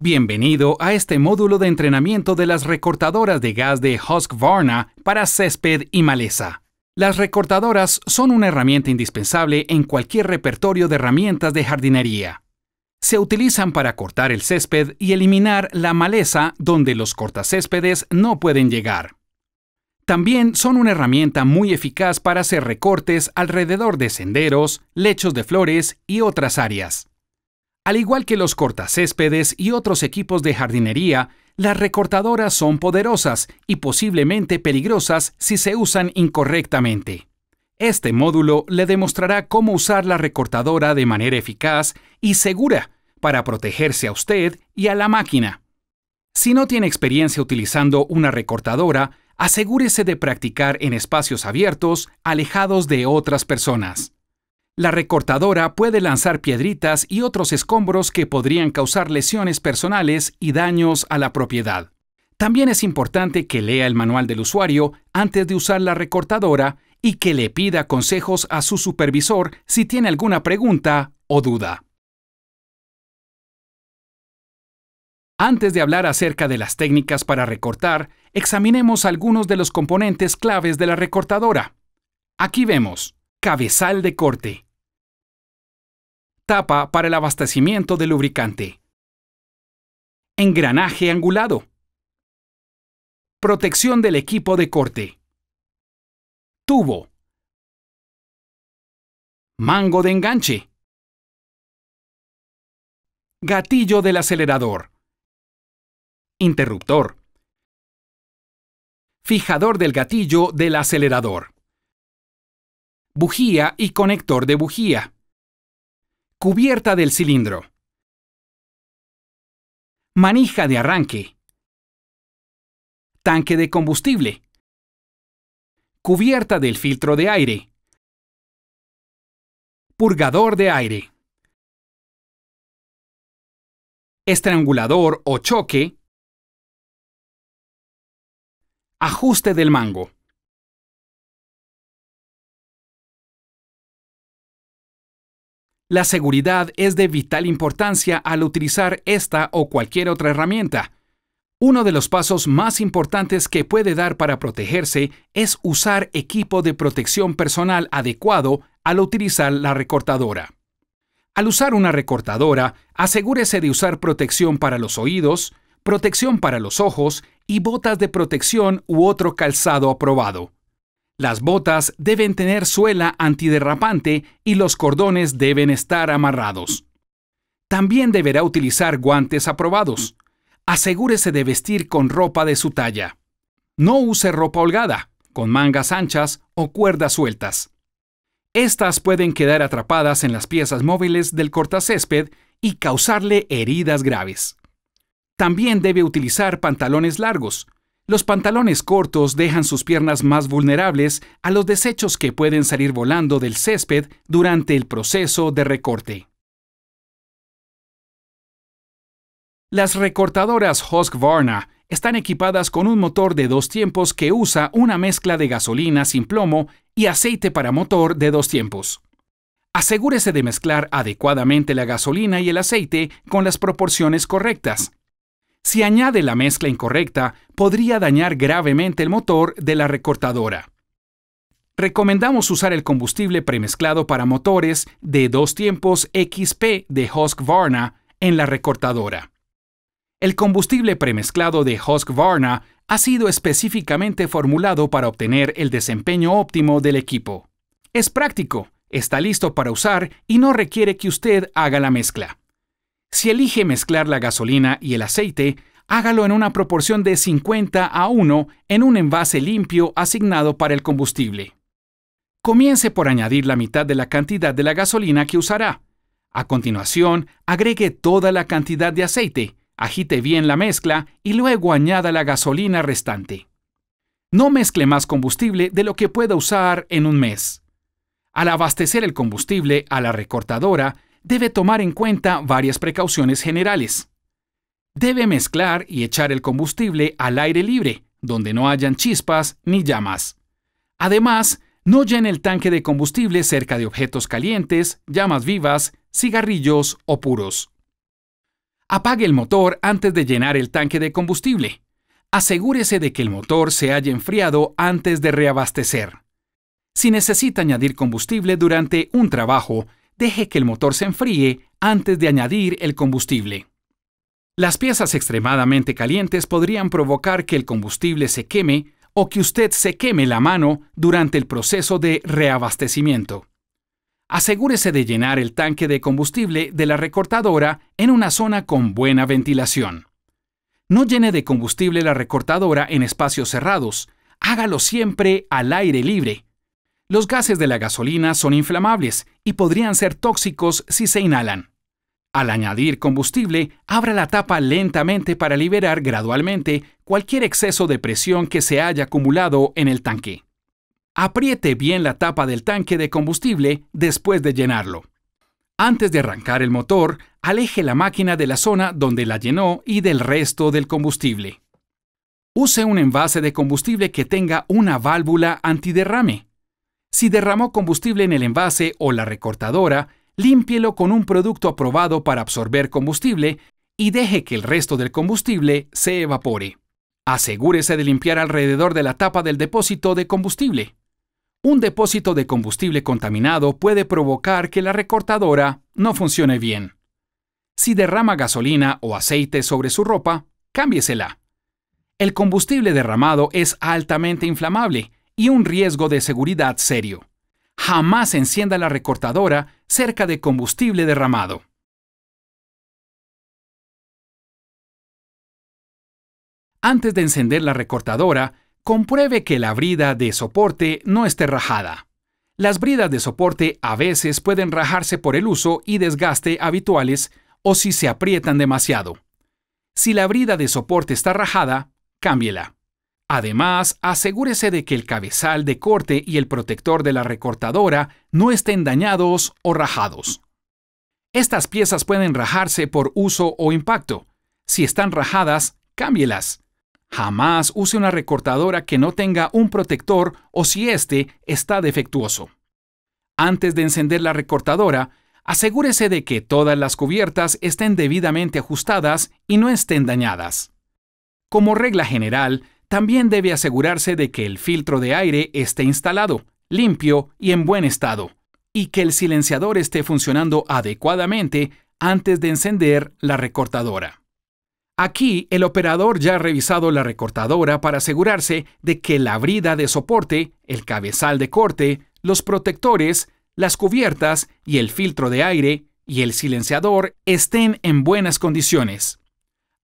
Bienvenido a este módulo de entrenamiento de las recortadoras de gas de Husqvarna para césped y maleza. Las recortadoras son una herramienta indispensable en cualquier repertorio de herramientas de jardinería. Se utilizan para cortar el césped y eliminar la maleza donde los cortacéspedes no pueden llegar. También son una herramienta muy eficaz para hacer recortes alrededor de senderos, lechos de flores y otras áreas. Al igual que los cortacéspedes y otros equipos de jardinería, las recortadoras son poderosas y posiblemente peligrosas si se usan incorrectamente. Este módulo le demostrará cómo usar la recortadora de manera eficaz y segura para protegerse a usted y a la máquina. Si no tiene experiencia utilizando una recortadora, asegúrese de practicar en espacios abiertos, alejados de otras personas. La recortadora puede lanzar piedritas y otros escombros que podrían causar lesiones personales y daños a la propiedad. También es importante que lea el manual del usuario antes de usar la recortadora y que le pida consejos a su supervisor si tiene alguna pregunta o duda. Antes de hablar acerca de las técnicas para recortar, examinemos algunos de los componentes claves de la recortadora. Aquí vemos cabezal de corte, tapa para el abastecimiento de lubricante. Engranaje angulado. Protección del equipo de corte. Tubo. Mango de enganche. Gatillo del acelerador. Interruptor. Fijador del gatillo del acelerador. Bujía y conector de bujía. Cubierta del cilindro. Manija de arranque. Tanque de combustible. Cubierta del filtro de aire. Purgador de aire. Estrangulador o choque. Ajuste del mango. La seguridad es de vital importancia al utilizar esta o cualquier otra herramienta. Uno de los pasos más importantes que puede dar para protegerse es usar equipo de protección personal adecuado al utilizar la recortadora. Al usar una recortadora, asegúrese de usar protección para los oídos, protección para los ojos y botas de protección u otro calzado aprobado. Las botas deben tener suela antiderrapante y los cordones deben estar amarrados. También deberá utilizar guantes aprobados. Asegúrese de vestir con ropa de su talla. No use ropa holgada, con mangas anchas o cuerdas sueltas. Estas pueden quedar atrapadas en las piezas móviles del cortacésped y causarle heridas graves. También debe utilizar pantalones largos, los pantalones cortos dejan sus piernas más vulnerables a los desechos que pueden salir volando del césped durante el proceso de recorte. Las recortadoras Husqvarna están equipadas con un motor de dos tiempos que usa una mezcla de gasolina sin plomo y aceite para motor de dos tiempos. Asegúrese de mezclar adecuadamente la gasolina y el aceite con las proporciones correctas. Si añade la mezcla incorrecta, podría dañar gravemente el motor de la recortadora. Recomendamos usar el combustible premezclado para motores de dos tiempos XP de Husqvarna en la recortadora. El combustible premezclado de Husqvarna ha sido específicamente formulado para obtener el desempeño óptimo del equipo. Es práctico, está listo para usar y no requiere que usted haga la mezcla. Si elige mezclar la gasolina y el aceite, hágalo en una proporción de 50 a 1 en un envase limpio asignado para el combustible. Comience por añadir la mitad de la cantidad de la gasolina que usará. A continuación, agregue toda la cantidad de aceite, agite bien la mezcla y luego añada la gasolina restante. No mezcle más combustible de lo que pueda usar en un mes. Al abastecer el combustible a la recortadora, debe tomar en cuenta varias precauciones generales. Debe mezclar y echar el combustible al aire libre, donde no hayan chispas ni llamas. Además, no llene el tanque de combustible cerca de objetos calientes, llamas vivas, cigarrillos o puros. Apague el motor antes de llenar el tanque de combustible. Asegúrese de que el motor se haya enfriado antes de reabastecer. Si necesita añadir combustible durante un trabajo, deje que el motor se enfríe antes de añadir el combustible. Las piezas extremadamente calientes podrían provocar que el combustible se queme o que usted se queme la mano durante el proceso de reabastecimiento. Asegúrese de llenar el tanque de combustible de la recortadora en una zona con buena ventilación. No llene de combustible la recortadora en espacios cerrados, hágalo siempre al aire libre, los gases de la gasolina son inflamables y podrían ser tóxicos si se inhalan. Al añadir combustible, abra la tapa lentamente para liberar gradualmente cualquier exceso de presión que se haya acumulado en el tanque. Apriete bien la tapa del tanque de combustible después de llenarlo. Antes de arrancar el motor, aleje la máquina de la zona donde la llenó y del resto del combustible. Use un envase de combustible que tenga una válvula antiderrame. Si derramó combustible en el envase o la recortadora, límpielo con un producto aprobado para absorber combustible y deje que el resto del combustible se evapore. Asegúrese de limpiar alrededor de la tapa del depósito de combustible. Un depósito de combustible contaminado puede provocar que la recortadora no funcione bien. Si derrama gasolina o aceite sobre su ropa, cámbiesela. El combustible derramado es altamente inflamable y un riesgo de seguridad serio. Jamás encienda la recortadora cerca de combustible derramado. Antes de encender la recortadora, compruebe que la brida de soporte no esté rajada. Las bridas de soporte a veces pueden rajarse por el uso y desgaste habituales o si se aprietan demasiado. Si la brida de soporte está rajada, cámbiela. Además, asegúrese de que el cabezal de corte y el protector de la recortadora no estén dañados o rajados. Estas piezas pueden rajarse por uso o impacto. Si están rajadas, cámbielas. Jamás use una recortadora que no tenga un protector o si éste está defectuoso. Antes de encender la recortadora, asegúrese de que todas las cubiertas estén debidamente ajustadas y no estén dañadas. Como regla general, también debe asegurarse de que el filtro de aire esté instalado, limpio y en buen estado, y que el silenciador esté funcionando adecuadamente antes de encender la recortadora. Aquí el operador ya ha revisado la recortadora para asegurarse de que la brida de soporte, el cabezal de corte, los protectores, las cubiertas y el filtro de aire y el silenciador estén en buenas condiciones.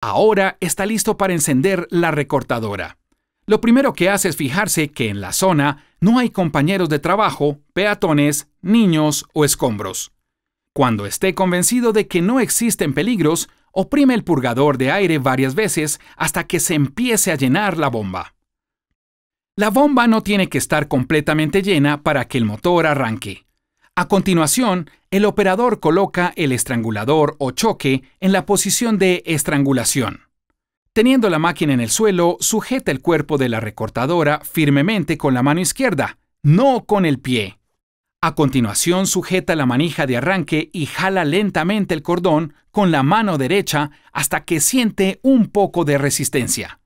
Ahora está listo para encender la recortadora. Lo primero que hace es fijarse que en la zona no hay compañeros de trabajo, peatones, niños o escombros. Cuando esté convencido de que no existen peligros, oprime el purgador de aire varias veces hasta que se empiece a llenar la bomba. La bomba no tiene que estar completamente llena para que el motor arranque. A continuación, el operador coloca el estrangulador o choque en la posición de estrangulación. Teniendo la máquina en el suelo, sujeta el cuerpo de la recortadora firmemente con la mano izquierda, no con el pie. A continuación, sujeta la manija de arranque y jala lentamente el cordón con la mano derecha hasta que siente un poco de resistencia.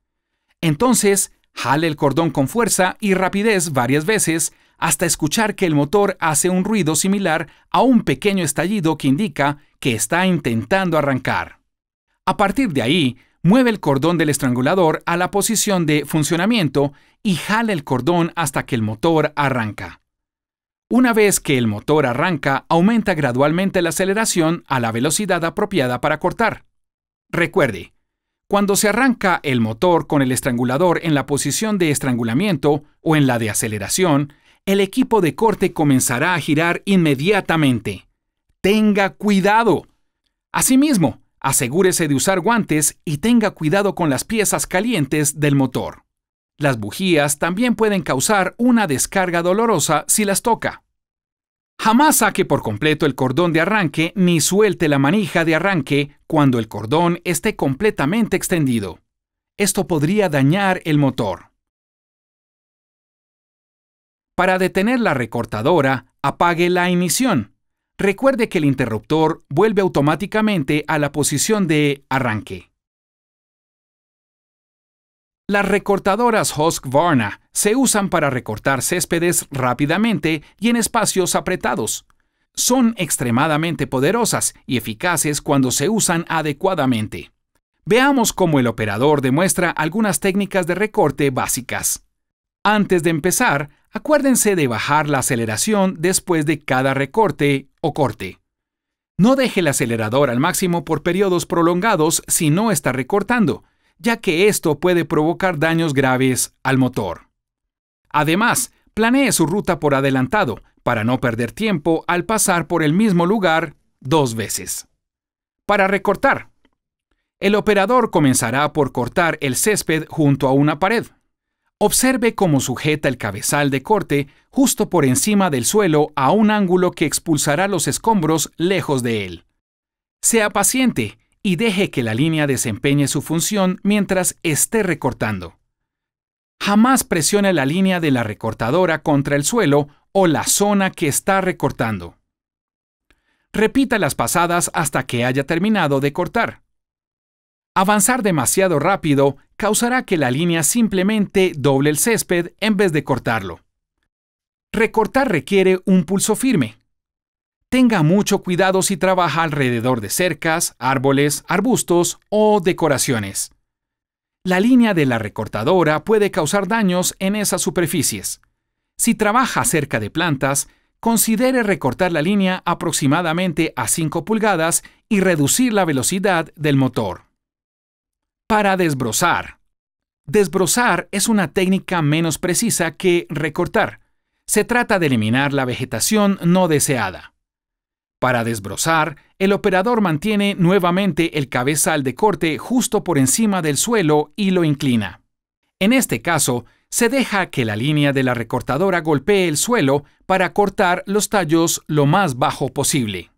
Entonces, jale el cordón con fuerza y rapidez varias veces hasta escuchar que el motor hace un ruido similar a un pequeño estallido que indica que está intentando arrancar. A partir de ahí, mueve el cordón del estrangulador a la posición de funcionamiento y jala el cordón hasta que el motor arranca. Una vez que el motor arranca, aumenta gradualmente la aceleración a la velocidad apropiada para cortar. Recuerde, cuando se arranca el motor con el estrangulador en la posición de estrangulamiento o en la de aceleración, el equipo de corte comenzará a girar inmediatamente. Tenga cuidado. Asimismo, asegúrese de usar guantes y tenga cuidado con las piezas calientes del motor. Las bujías también pueden causar una descarga dolorosa si las toca. Jamás saque por completo el cordón de arranque ni suelte la manija de arranque cuando el cordón esté completamente extendido. Esto podría dañar el motor. Para detener la recortadora, apague la emisión. Recuerde que el interruptor vuelve automáticamente a la posición de arranque. Las recortadoras Husqvarna se usan para recortar céspedes rápidamente y en espacios apretados. Son extremadamente poderosas y eficaces cuando se usan adecuadamente. Veamos cómo el operador demuestra algunas técnicas de recorte básicas. Antes de empezar, Acuérdense de bajar la aceleración después de cada recorte o corte. No deje el acelerador al máximo por periodos prolongados si no está recortando, ya que esto puede provocar daños graves al motor. Además, planee su ruta por adelantado para no perder tiempo al pasar por el mismo lugar dos veces. Para recortar, el operador comenzará por cortar el césped junto a una pared. Observe cómo sujeta el cabezal de corte justo por encima del suelo a un ángulo que expulsará los escombros lejos de él. Sea paciente y deje que la línea desempeñe su función mientras esté recortando. Jamás presione la línea de la recortadora contra el suelo o la zona que está recortando. Repita las pasadas hasta que haya terminado de cortar. Avanzar demasiado rápido causará que la línea simplemente doble el césped en vez de cortarlo. Recortar requiere un pulso firme. Tenga mucho cuidado si trabaja alrededor de cercas, árboles, arbustos o decoraciones. La línea de la recortadora puede causar daños en esas superficies. Si trabaja cerca de plantas, considere recortar la línea aproximadamente a 5 pulgadas y reducir la velocidad del motor para desbrozar. Desbrozar es una técnica menos precisa que recortar. Se trata de eliminar la vegetación no deseada. Para desbrozar, el operador mantiene nuevamente el cabezal de corte justo por encima del suelo y lo inclina. En este caso, se deja que la línea de la recortadora golpee el suelo para cortar los tallos lo más bajo posible.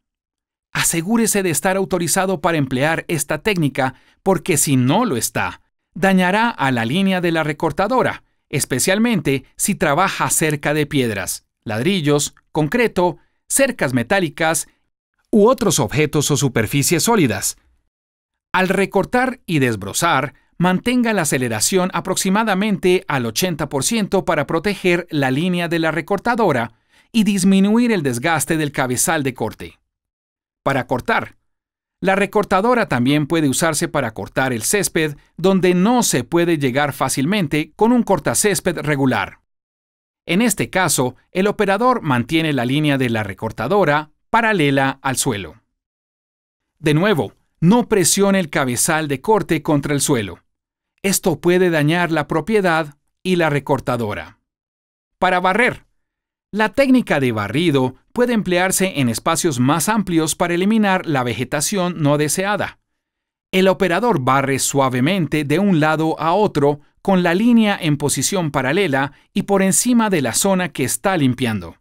Asegúrese de estar autorizado para emplear esta técnica porque si no lo está, dañará a la línea de la recortadora, especialmente si trabaja cerca de piedras, ladrillos, concreto, cercas metálicas u otros objetos o superficies sólidas. Al recortar y desbrozar, mantenga la aceleración aproximadamente al 80% para proteger la línea de la recortadora y disminuir el desgaste del cabezal de corte para cortar. La recortadora también puede usarse para cortar el césped donde no se puede llegar fácilmente con un cortacésped regular. En este caso, el operador mantiene la línea de la recortadora paralela al suelo. De nuevo, no presione el cabezal de corte contra el suelo. Esto puede dañar la propiedad y la recortadora. Para barrer, la técnica de barrido puede emplearse en espacios más amplios para eliminar la vegetación no deseada. El operador barre suavemente de un lado a otro con la línea en posición paralela y por encima de la zona que está limpiando.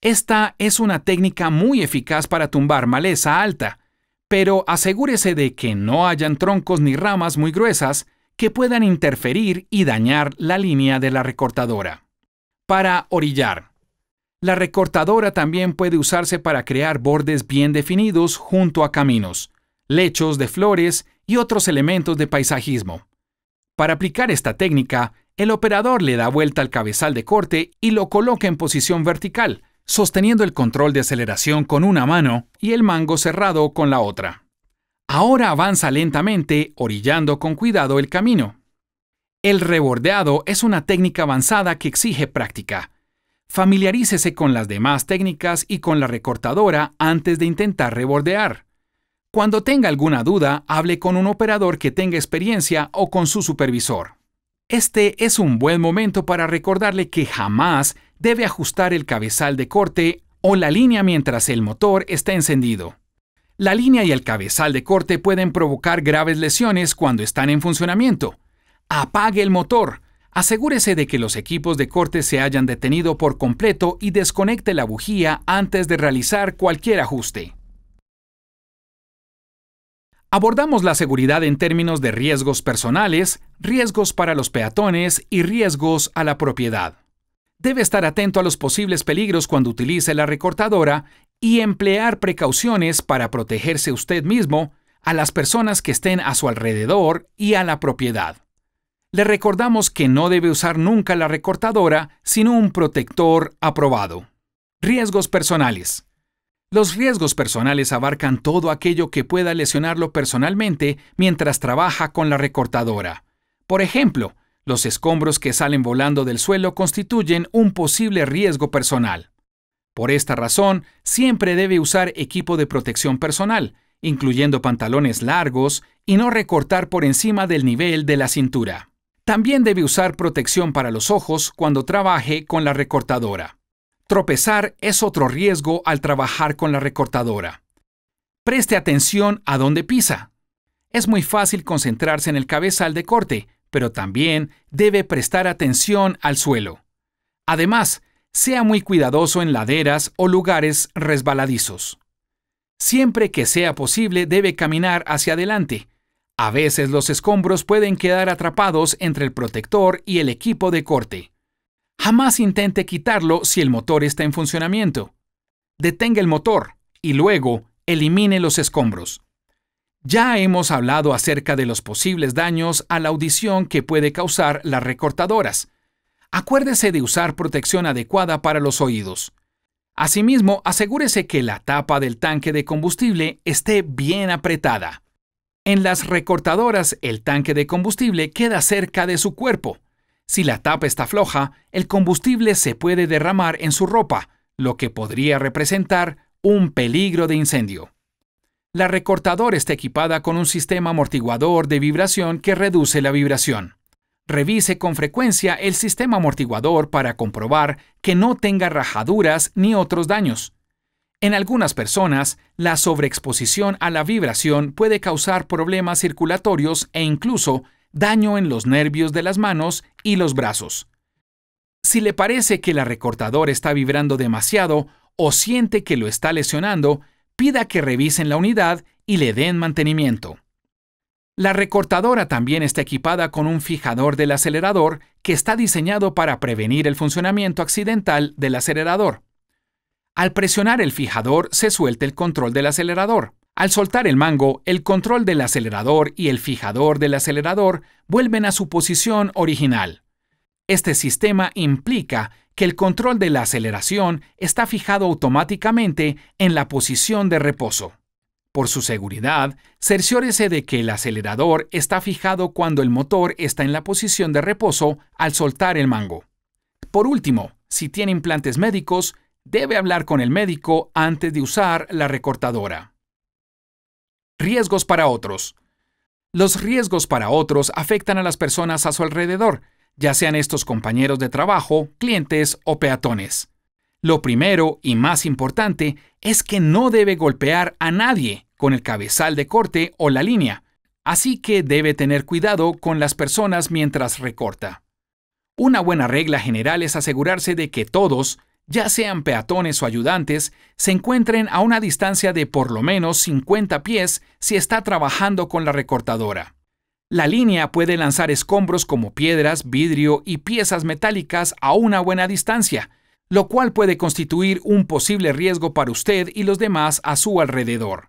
Esta es una técnica muy eficaz para tumbar maleza alta, pero asegúrese de que no hayan troncos ni ramas muy gruesas que puedan interferir y dañar la línea de la recortadora. Para orillar, la recortadora también puede usarse para crear bordes bien definidos junto a caminos, lechos de flores y otros elementos de paisajismo. Para aplicar esta técnica, el operador le da vuelta al cabezal de corte y lo coloca en posición vertical, sosteniendo el control de aceleración con una mano y el mango cerrado con la otra. Ahora avanza lentamente, orillando con cuidado el camino. El rebordeado es una técnica avanzada que exige práctica, Familiarícese con las demás técnicas y con la recortadora antes de intentar rebordear. Cuando tenga alguna duda, hable con un operador que tenga experiencia o con su supervisor. Este es un buen momento para recordarle que jamás debe ajustar el cabezal de corte o la línea mientras el motor está encendido. La línea y el cabezal de corte pueden provocar graves lesiones cuando están en funcionamiento. Apague el motor, Asegúrese de que los equipos de corte se hayan detenido por completo y desconecte la bujía antes de realizar cualquier ajuste. Abordamos la seguridad en términos de riesgos personales, riesgos para los peatones y riesgos a la propiedad. Debe estar atento a los posibles peligros cuando utilice la recortadora y emplear precauciones para protegerse usted mismo, a las personas que estén a su alrededor y a la propiedad le recordamos que no debe usar nunca la recortadora, sino un protector aprobado. Riesgos personales. Los riesgos personales abarcan todo aquello que pueda lesionarlo personalmente mientras trabaja con la recortadora. Por ejemplo, los escombros que salen volando del suelo constituyen un posible riesgo personal. Por esta razón, siempre debe usar equipo de protección personal, incluyendo pantalones largos, y no recortar por encima del nivel de la cintura. También debe usar protección para los ojos cuando trabaje con la recortadora. Tropezar es otro riesgo al trabajar con la recortadora. Preste atención a dónde pisa. Es muy fácil concentrarse en el cabezal de corte, pero también debe prestar atención al suelo. Además, sea muy cuidadoso en laderas o lugares resbaladizos. Siempre que sea posible debe caminar hacia adelante, a veces los escombros pueden quedar atrapados entre el protector y el equipo de corte. Jamás intente quitarlo si el motor está en funcionamiento. Detenga el motor y luego elimine los escombros. Ya hemos hablado acerca de los posibles daños a la audición que puede causar las recortadoras. Acuérdese de usar protección adecuada para los oídos. Asimismo, asegúrese que la tapa del tanque de combustible esté bien apretada. En las recortadoras, el tanque de combustible queda cerca de su cuerpo. Si la tapa está floja, el combustible se puede derramar en su ropa, lo que podría representar un peligro de incendio. La recortadora está equipada con un sistema amortiguador de vibración que reduce la vibración. Revise con frecuencia el sistema amortiguador para comprobar que no tenga rajaduras ni otros daños. En algunas personas, la sobreexposición a la vibración puede causar problemas circulatorios e incluso daño en los nervios de las manos y los brazos. Si le parece que la recortadora está vibrando demasiado o siente que lo está lesionando, pida que revisen la unidad y le den mantenimiento. La recortadora también está equipada con un fijador del acelerador que está diseñado para prevenir el funcionamiento accidental del acelerador. Al presionar el fijador se suelta el control del acelerador. Al soltar el mango, el control del acelerador y el fijador del acelerador vuelven a su posición original. Este sistema implica que el control de la aceleración está fijado automáticamente en la posición de reposo. Por su seguridad, cerciórese de que el acelerador está fijado cuando el motor está en la posición de reposo al soltar el mango. Por último, si tiene implantes médicos, debe hablar con el médico antes de usar la recortadora. Riesgos para otros. Los riesgos para otros afectan a las personas a su alrededor, ya sean estos compañeros de trabajo, clientes o peatones. Lo primero y más importante es que no debe golpear a nadie con el cabezal de corte o la línea, así que debe tener cuidado con las personas mientras recorta. Una buena regla general es asegurarse de que todos, ya sean peatones o ayudantes, se encuentren a una distancia de por lo menos 50 pies si está trabajando con la recortadora. La línea puede lanzar escombros como piedras, vidrio y piezas metálicas a una buena distancia, lo cual puede constituir un posible riesgo para usted y los demás a su alrededor.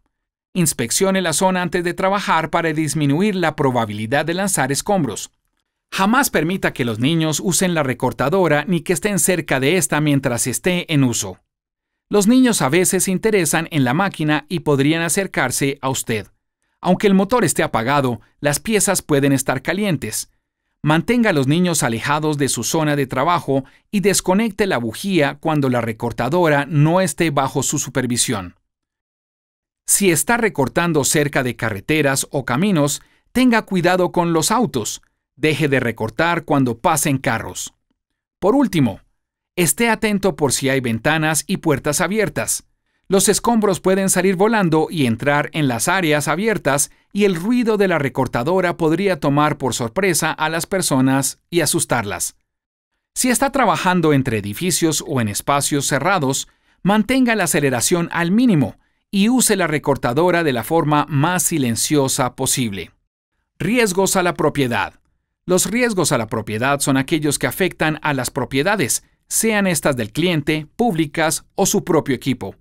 Inspeccione la zona antes de trabajar para disminuir la probabilidad de lanzar escombros. Jamás permita que los niños usen la recortadora ni que estén cerca de esta mientras esté en uso. Los niños a veces se interesan en la máquina y podrían acercarse a usted. Aunque el motor esté apagado, las piezas pueden estar calientes. Mantenga a los niños alejados de su zona de trabajo y desconecte la bujía cuando la recortadora no esté bajo su supervisión. Si está recortando cerca de carreteras o caminos, tenga cuidado con los autos Deje de recortar cuando pasen carros. Por último, esté atento por si hay ventanas y puertas abiertas. Los escombros pueden salir volando y entrar en las áreas abiertas y el ruido de la recortadora podría tomar por sorpresa a las personas y asustarlas. Si está trabajando entre edificios o en espacios cerrados, mantenga la aceleración al mínimo y use la recortadora de la forma más silenciosa posible. Riesgos a la propiedad. Los riesgos a la propiedad son aquellos que afectan a las propiedades, sean estas del cliente, públicas o su propio equipo.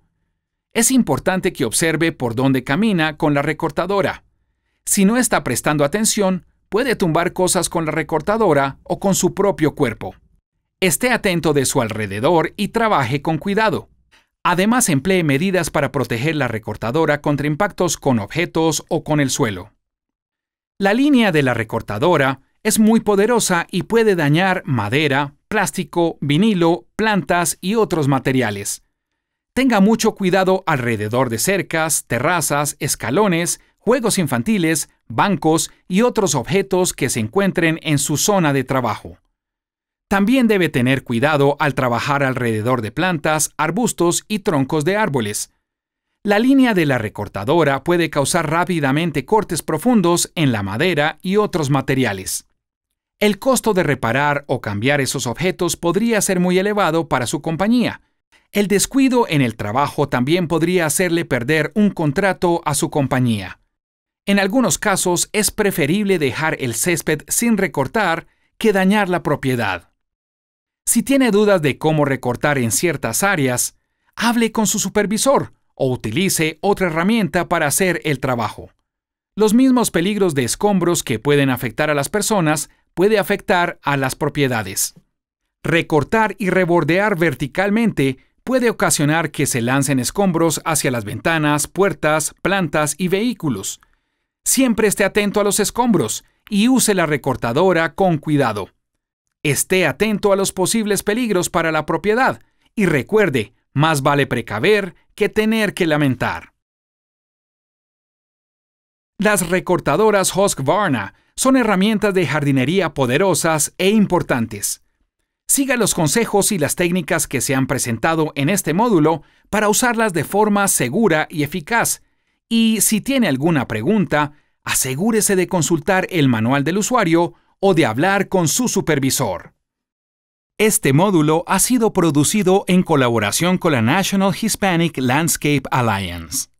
Es importante que observe por dónde camina con la recortadora. Si no está prestando atención, puede tumbar cosas con la recortadora o con su propio cuerpo. Esté atento de su alrededor y trabaje con cuidado. Además, emplee medidas para proteger la recortadora contra impactos con objetos o con el suelo. La línea de la recortadora es muy poderosa y puede dañar madera, plástico, vinilo, plantas y otros materiales. Tenga mucho cuidado alrededor de cercas, terrazas, escalones, juegos infantiles, bancos y otros objetos que se encuentren en su zona de trabajo. También debe tener cuidado al trabajar alrededor de plantas, arbustos y troncos de árboles. La línea de la recortadora puede causar rápidamente cortes profundos en la madera y otros materiales. El costo de reparar o cambiar esos objetos podría ser muy elevado para su compañía. El descuido en el trabajo también podría hacerle perder un contrato a su compañía. En algunos casos es preferible dejar el césped sin recortar que dañar la propiedad. Si tiene dudas de cómo recortar en ciertas áreas, hable con su supervisor o utilice otra herramienta para hacer el trabajo. Los mismos peligros de escombros que pueden afectar a las personas puede afectar a las propiedades. Recortar y rebordear verticalmente puede ocasionar que se lancen escombros hacia las ventanas, puertas, plantas y vehículos. Siempre esté atento a los escombros y use la recortadora con cuidado. Esté atento a los posibles peligros para la propiedad y recuerde, más vale precaver que tener que lamentar. Las recortadoras Husqvarna son herramientas de jardinería poderosas e importantes. Siga los consejos y las técnicas que se han presentado en este módulo para usarlas de forma segura y eficaz. Y si tiene alguna pregunta, asegúrese de consultar el manual del usuario o de hablar con su supervisor. Este módulo ha sido producido en colaboración con la National Hispanic Landscape Alliance.